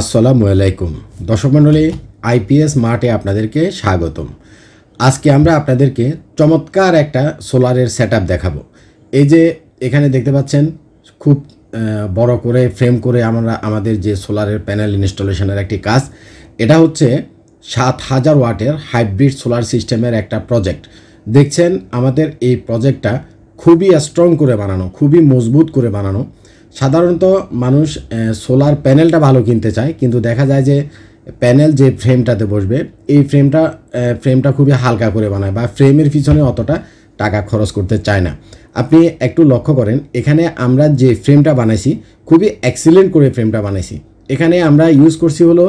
আসসালামু আলাইকুম দর্শক মণ্ডলী আইপিএস মাঠে আপনাদেরকে স্বাগতম আজকে আমরা আপনাদেরকে চমৎকার একটা সোলারের সেট দেখাবো এই যে এখানে দেখতে পাচ্ছেন খুব বড় করে ফ্রেম করে আমরা আমাদের যে সোলারের প্যানেল ইনস্টলেশনের একটি কাজ এটা হচ্ছে সাত হাজার ওয়াটের হাইব্রিড সোলার সিস্টেমের একটা প্রজেক্ট দেখছেন আমাদের এই প্রজেক্টটা খুবই স্ট্রং করে বানানো খুবই মজবুত করে বানানো সাধারণত মানুষ সোলার প্যানেলটা ভালো কিনতে চায় কিন্তু দেখা যায় যে প্যানেল যে ফ্রেমটাতে বসবে এই ফ্রেমটা ফ্রেমটা খুবই হালকা করে বানায় বা ফ্রেমের পিছনে অতটা টাকা খরচ করতে চায় না আপনি একটু লক্ষ্য করেন এখানে আমরা যে ফ্রেমটা বানাইছি খুবই অ্যাক্সিলেন্ট করে ফ্রেমটা বানাইছি এখানে আমরা ইউজ করছি হলো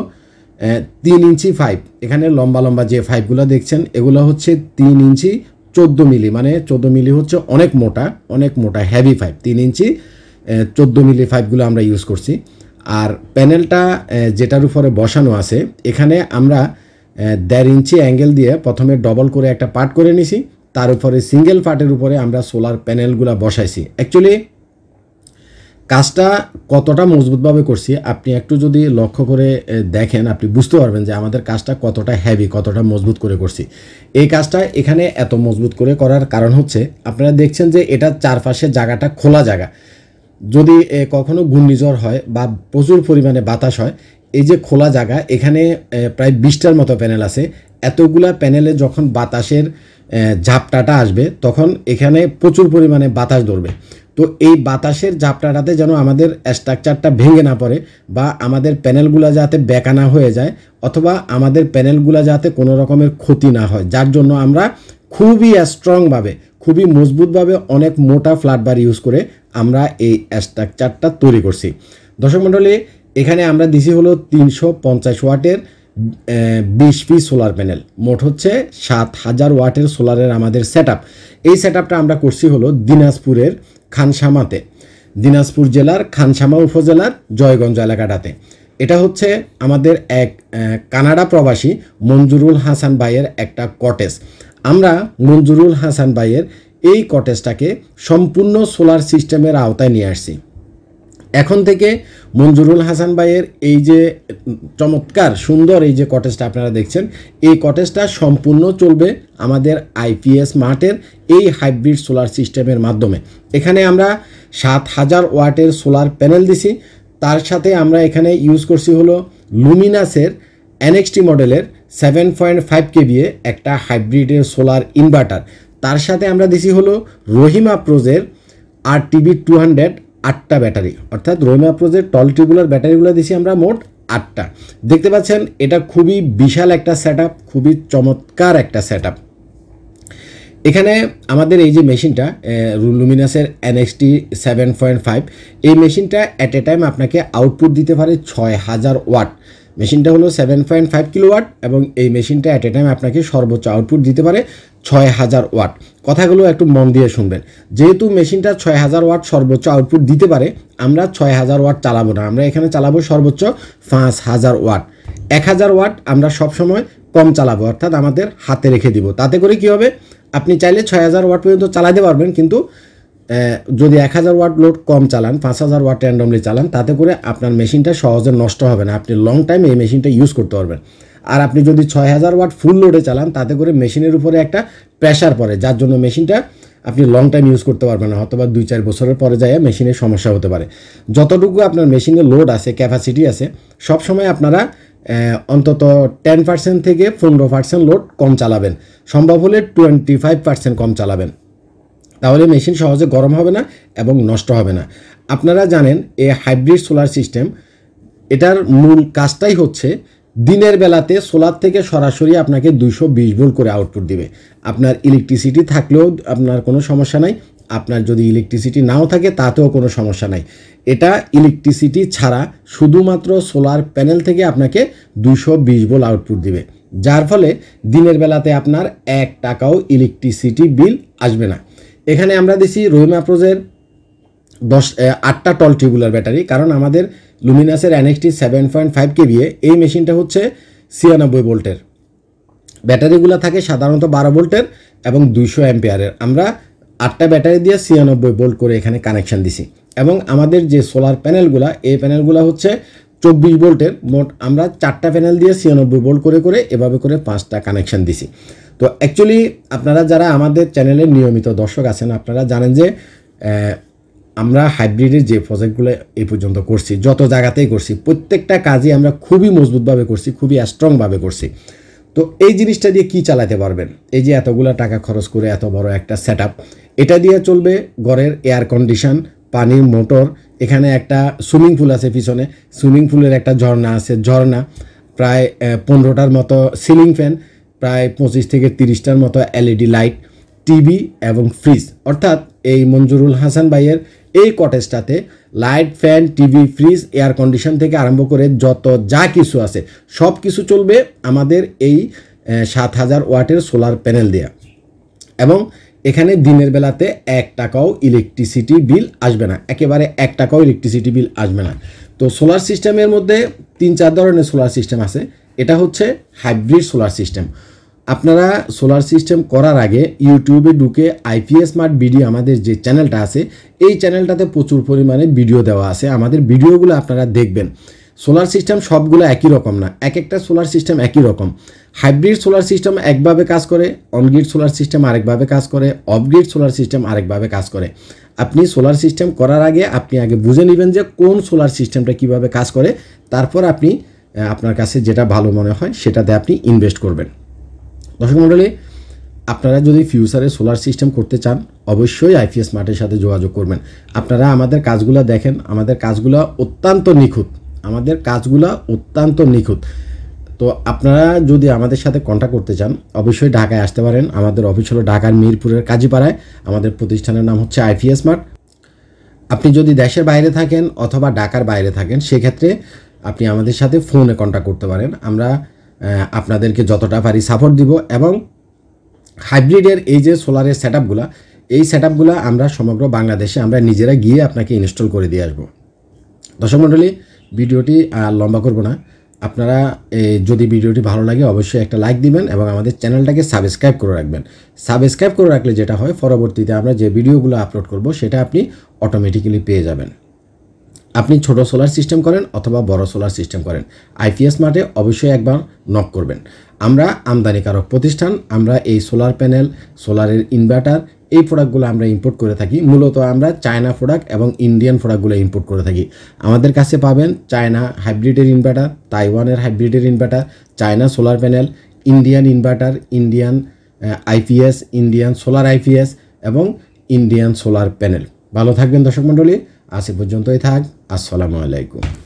তিন ইঞ্চি ফাইভ এখানে লম্বা লম্বা যে ফাইভগুলো দেখছেন এগুলো হচ্ছে তিন ইঞ্চি চোদ্দো মিলি মানে চোদ্দো মিলি হচ্ছে অনেক মোটা অনেক মোটা হ্যাভি ফাইভ তিন ইঞ্চি চোদ্দো মিলি পাইপগুলো আমরা ইউজ করছি আর প্যানেলটা যেটার উপরে বসানো আছে এখানে আমরা দেড় ইঞ্চি অ্যাঙ্গেল দিয়ে প্রথমে ডবল করে একটা পার্ট করে নিছি তার উপরে সিঙ্গেল পার্টের উপরে আমরা সোলার প্যানেলগুলো বসাইছি অ্যাকচুয়ালি কাজটা কতটা মজবুতভাবে করছি আপনি একটু যদি লক্ষ্য করে দেখেন আপনি বুঝতে পারবেন যে আমাদের কাজটা কতটা হ্যাভি কতটা মজবুত করে করছি এই কাজটা এখানে এত মজবুত করে করার কারণ হচ্ছে আপনারা দেখছেন যে এটা চারপাশে জায়গাটা খোলা জায়গা যদি কখনো ঘূর্ণিঝড় হয় বা প্রচুর পরিমাণে বাতাস হয় এই যে খোলা জায়গা এখানে প্রায় বিশটার মতো প্যানেল আছে এতগুলা প্যানেলে যখন বাতাসের ঝাপটাটা আসবে তখন এখানে প্রচুর পরিমাণে বাতাস ধরবে তো এই বাতাসের ঝাপটাটাতে যেন আমাদের স্ট্রাকচারটা ভেঙে না পড়ে বা আমাদের প্যানেলগুলো যাতে বেকানা হয়ে যায় অথবা আমাদের প্যানেলগুলো যাতে কোনো রকমের ক্ষতি না হয় যার জন্য আমরা খুবই স্ট্রংভাবে খুবই মজবুতভাবে অনেক মোটা ফ্ল্যাট বার ইউজ করে আমরা এই স্ট্রাকচারটা তৈরি করছি দর্শক মণ্ডলী এখানে আমরা দিছি হলো তিনশো পঞ্চাশ ওয়াটের বিশ পি সোলার প্যানেল মোট হচ্ছে সাত হাজার ওয়াটের সোলারের আমাদের সেট এই সেট আমরা করছি হলো দিনাজপুরের খানসামাতে দিনাজপুর জেলার খানসামা উপজেলার জয়গঞ্জ এলাকাটাতে এটা হচ্ছে আমাদের এক কানাডা প্রবাসী মঞ্জুরুল হাসান ভাইয়ের একটা কটেজ আমরা মঞ্জুরুল হাসান ভাইয়ের এই কটেজটাকে সম্পূর্ণ সোলার সিস্টেমের আওতায় নিয়ে আসছি এখন থেকে মঞ্জুরুল হাসান ভাইয়ের এই যে চমৎকার সুন্দর এই যে কটেজটা আপনারা দেখছেন এই কটেজটা সম্পূর্ণ চলবে আমাদের আইপিএস মার্টের এই হাইব্রিড সোলার সিস্টেমের মাধ্যমে এখানে আমরা সাত হাজার ওয়াটের সোলার প্যানেল দিছি তার সাথে আমরা এখানে ইউজ করছি হলো লুমিনাসের এনএক্সটি মডেলের সেভেন পয়েন্ট ফাইভ কেবিএ একটা হাইব্রিডের সোলার ইনভার্টার তার সাথে আমরা দিছি হলো রহিমা প্রোজের আর টিভি টু হান্ড্রেড আটটা ব্যাটারি অর্থাৎ রহিমা প্রোজের টল টিউবুলার ব্যাটারিগুলো দিছি আমরা মোট আটটা দেখতে পাচ্ছেন এটা খুবই বিশাল একটা সেট খুবই চমৎকার একটা সেট এখানে আমাদের এই যে মেশিনটা লুমিনাসের এনএক্সটি সেভেন পয়েন্ট ফাইভ এই মেশিনটা অ্যাট এ টাইম আপনাকে আউটপুট দিতে পারে ছয় হাজার ওয়াট মেশিনটা হলো সেভেন পয়েন্ট ফাইভ কিলোওয়াট এবং এই মেশিনটা অ্যাট এ টাইম আপনাকে সর্বোচ্চ আউটপুট দিতে পারে ছয় হাজার ওয়াট কথাগুলো একটু মন দিয়ে শুনবেন যেহেতু মেশিনটা ছয় হাজার ওয়াট সর্বোচ্চ আউটপুট দিতে পারে আমরা ছয় হাজার ওয়াট চালাবো না আমরা এখানে চালাবো সর্বোচ্চ পাঁচ হাজার ওয়াট এক হাজার ওয়াট আমরা সবসময় কম চালাবো অর্থাৎ আমাদের হাতে রেখে দিব তাতে করে কি হবে আপনি চাইলে ছয় হাজার ওয়াট পর্যন্ত চালাতে পারবেন কিন্তু যদি এক হাজার ওয়াট লোড কম চালান পাঁচ হাজার ওয়াট র্যান্ডমলি চালান তাতে করে আপনার মেশিনটা সহজে নষ্ট হবে না আপনি লং টাইম এই মেশিনটা ইউজ করতে পারবেন আর আপনি যদি ছয় হাজার ওয়াট ফুল লোডে চালান তাতে করে মেশিনের উপরে একটা প্রেশার পড়ে যার জন্য মেশিনটা আপনি লং টাইম ইউজ করতে পারবেন না অথবা দুই চার বছরের পরে যায় মেশিনের সমস্যা হতে পারে যতটুকু আপনার মেশিনে লোড আছে ক্যাপাসিটি আছে সব সময় আপনারা অন্তত টেন পার্সেন্ট থেকে পনেরো পার্সেন্ট লোড কম চালাবেন সম্ভব হলে টোয়েন্টি ফাইভ পার্সেন্ট কম চালাবেন তাহলে মেশিন সহজে গরম হবে না এবং নষ্ট হবে না আপনারা জানেন এই হাইব্রিড সোলার সিস্টেম এটার মূল কাজটাই হচ্ছে দিনের বেলাতে সোলার থেকে সরাসরি আপনাকে দুইশো বিশ ভোল্ট করে আউটপুট দিবে আপনার ইলেকট্রিসিটি থাকলেও আপনার কোনো সমস্যা নাই আপনার যদি ইলেকট্রিসিটি নাও থাকে তাতেও কোনো সমস্যা নাই এটা ইলেকট্রিসিটি ছাড়া শুধুমাত্র সোলার প্যানেল থেকে আপনাকে দুশো বিশ ভোল্ট আউটপুট দিবে যার ফলে দিনের বেলাতে আপনার এক টাকাও ইলেকট্রিসিটি বিল আসবে না এখানে আমরা দিছি রোহিম অ্যাপ্রোজের দশ আটটা টল টিউবুলার ব্যাটারি কারণ আমাদের লুমিনাসের XT seven point five KB এই মেশিনটা হচ্ছে ছিয়ানব্বই ভোল্টের ব্যাটারিগুলো থাকে সাধারণত বারো ভোল্টের এবং দুইশো অ্যাম্পিয়ারের আমরা আটটা ব্যাটারি দিয়ে ছিয়ানব্বই ভোল্ট করে এখানে কানেকশান দিছি এবং আমাদের যে সোলার প্যানেলগুলো এই প্যানেলগুলো হচ্ছে চব্বিশ ভোল্টের মোট আমরা চারটা প্যানেল দিয়ে ছিয়ানব্বই ভোল্ট করে করে এভাবে করে পাঁচটা কানেকশান দিছি তো অ্যাকচুয়ালি আপনারা যারা আমাদের চ্যানেলের নিয়মিত দর্শক আছেন আপনারা জানেন যে আমরা হাইব্রিডের যে প্রজেক্টগুলো এই পর্যন্ত করছি যত জায়গাতেই করছি প্রত্যেকটা কাজই আমরা খুবই মজবুতভাবে করছি খুবই স্ট্রংভাবে করছি তো এই জিনিসটা দিয়ে কি চালাতে পারবেন এই যে এতগুলো টাকা খরচ করে এত বড় একটা সেট এটা দিয়ে চলবে ঘরের এয়ার কন্ডিশন পানির মোটর এখানে একটা সুইমিং পুল আছে পিছনে সুইমিং পুলের একটা ঝর্ণা আছে ঝর্ণা প্রায় পনেরোটার মতো সিলিং ফ্যান প্রায় পঁচিশ থেকে তিরিশটার মতো এলইডি লাইট টিভি এবং ফ্রিজ অর্থাৎ এই মঞ্জুরুল হাসান ভাইয়ের এই কটেজটাতে light fan TV fridge air condition থেকে আরম্ভ করে যত যা কিছু আছে সব কিছু চলবে আমাদের এই সাত হাজার ওয়াটের সোলার প্যানেল দেয়া এবং এখানে দিনের বেলাতে এক টাকাও ইলেকট্রিসিটি বিল আসবে না একেবারে এক টাকাও ইলেকট্রিসিটি বিল আসবে না তো সোলার সিস্টেমের মধ্যে তিন চার ধরনের সোলার সিস্টেম আছে এটা হচ্ছে হাইব্রিড সোলার সিস্টেম আপনারা সোলার সিস্টেম করার আগে ইউটিউবে ঢুকে আইপিএস স্মার্ট ভিডিও আমাদের যে চ্যানেলটা আছে এই চ্যানেলটাতে প্রচুর পরিমাণে ভিডিও দেওয়া আছে আমাদের ভিডিওগুলো আপনারা দেখবেন সোলার সিস্টেম সবগুলো একই রকম না এক একটা সোলার সিস্টেম একই রকম হাইব্রিড সোলার সিস্টেম একভাবে কাজ করে অনগ্রিড সোলার সিস্টেম আরেকভাবে কাজ করে অফগ্রিড সোলার সিস্টেম আরেকভাবে কাজ করে আপনি সোলার সিস্টেম করার আগে আপনি আগে বুঝে নেবেন যে কোন সোলার সিস্টেমটা কিভাবে কাজ করে তারপর আপনি আপনার কাছে যেটা ভালো মনে হয় সেটাতে আপনি ইনভেস্ট করবেন দর্শক মন্ডলী আপনারা যদি ফিউচারে সোলার সিস্টেম করতে চান অবশ্যই আইপিএস মার্টের সাথে যোগাযোগ করবেন আপনারা আমাদের কাজগুলো দেখেন আমাদের কাজগুলো অত্যন্ত নিখুঁত আমাদের কাজগুলো অত্যন্ত নিখুঁত তো আপনারা যদি আমাদের সাথে কন্ট্যাক্ট করতে চান অবশ্যই ঢাকায় আসতে পারেন আমাদের অফিস হলো ঢাকার মিরপুরের কাজীপাড়ায় আমাদের প্রতিষ্ঠানের নাম হচ্ছে আইপিএস মার্ট আপনি যদি দেশের বাইরে থাকেন অথবা ঢাকার বাইরে থাকেন সেক্ষেত্রে আপনি আমাদের সাথে ফোনে কন্ট্যাক্ট করতে পারেন আমরা আপনাদেরকে যতটা পারি সাপোর্ট দিব এবং হাইব্রিডের এই যে সোলারের সেট এই সেট আমরা সমগ্র বাংলাদেশে আমরা নিজেরা গিয়ে আপনাকে ইনস্টল করে দিয়ে আসবো দর্শক মণ্ডলী ভিডিওটি আর লম্বা করব না আপনারা যদি ভিডিওটি ভালো লাগে অবশ্যই একটা লাইক দিবেন এবং আমাদের চ্যানেলটাকে সাবস্ক্রাইব করে রাখবেন সাবস্ক্রাইব করে রাখলে যেটা হয় পরবর্তীতে আমরা যে ভিডিওগুলো আপলোড করব সেটা আপনি অটোমেটিক্যালি পেয়ে যাবেন আপনি ছোট সোলার সিস্টেম করেন অথবা বড় সোলার সিস্টেম করেন আইপিএস মাঠে অবশ্যই একবার নক করবেন আমরা আমদানিকারক প্রতিষ্ঠান আমরা এই সোলার প্যানেল সোলারের ইনভার্টার এই প্রোডাক্টগুলো আমরা ইম্পোর্ট করে থাকি মূলত আমরা চায়না প্রোডাক্ট এবং ইন্ডিয়ান প্রোডাক্টগুলো ইম্পোর্ট করে থাকি আমাদের কাছে পাবেন চায়না হাইব্রিডের ইনভার্টার তাইওয়ানের হাইব্রিডের inverter China solar panel Indian inverter Indian IPS Indian solar IPS এবং ইন্ডিয়ান সোলার প্যানেল ভালো থাকবেন দর্শক মণ্ডলী আজ পর্যন্তই থাক আসসালামু আলাইকুম